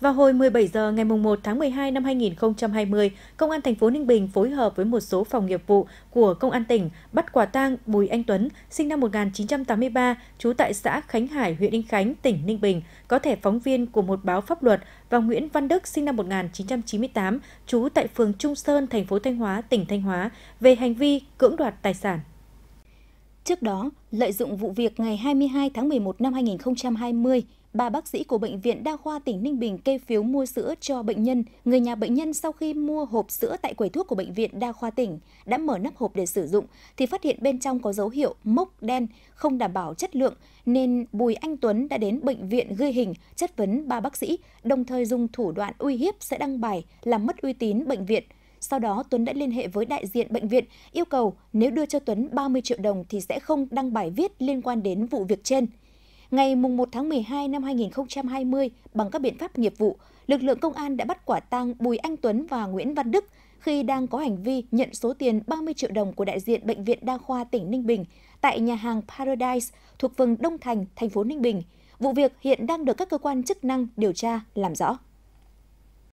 Vào hồi 17 giờ ngày 1 tháng 12 năm 2020, Công an thành phố Ninh Bình phối hợp với một số phòng nghiệp vụ của Công an tỉnh bắt quả tang Bùi Anh Tuấn, sinh năm 1983, trú tại xã Khánh Hải, huyện Ninh Khánh, tỉnh Ninh Bình, có thẻ phóng viên của một báo pháp luật và Nguyễn Văn Đức, sinh năm 1998, trú tại phường Trung Sơn, thành phố Thanh Hóa, tỉnh Thanh Hóa, về hành vi cưỡng đoạt tài sản. Trước đó, lợi dụng vụ việc ngày 22 tháng 11 năm 2020, ba bác sĩ của Bệnh viện Đa khoa tỉnh Ninh Bình kê phiếu mua sữa cho bệnh nhân. Người nhà bệnh nhân sau khi mua hộp sữa tại quầy thuốc của Bệnh viện Đa khoa tỉnh đã mở nắp hộp để sử dụng thì phát hiện bên trong có dấu hiệu mốc đen không đảm bảo chất lượng nên Bùi Anh Tuấn đã đến bệnh viện ghi hình chất vấn ba bác sĩ đồng thời dùng thủ đoạn uy hiếp sẽ đăng bài làm mất uy tín bệnh viện – sau đó, Tuấn đã liên hệ với đại diện bệnh viện, yêu cầu nếu đưa cho Tuấn 30 triệu đồng thì sẽ không đăng bài viết liên quan đến vụ việc trên. Ngày 1 tháng 12 năm 2020, bằng các biện pháp nghiệp vụ, lực lượng công an đã bắt quả tang Bùi Anh Tuấn và Nguyễn Văn Đức khi đang có hành vi nhận số tiền 30 triệu đồng của đại diện Bệnh viện Đa khoa tỉnh Ninh Bình tại nhà hàng Paradise thuộc phường Đông Thành, thành phố Ninh Bình. Vụ việc hiện đang được các cơ quan chức năng điều tra làm rõ.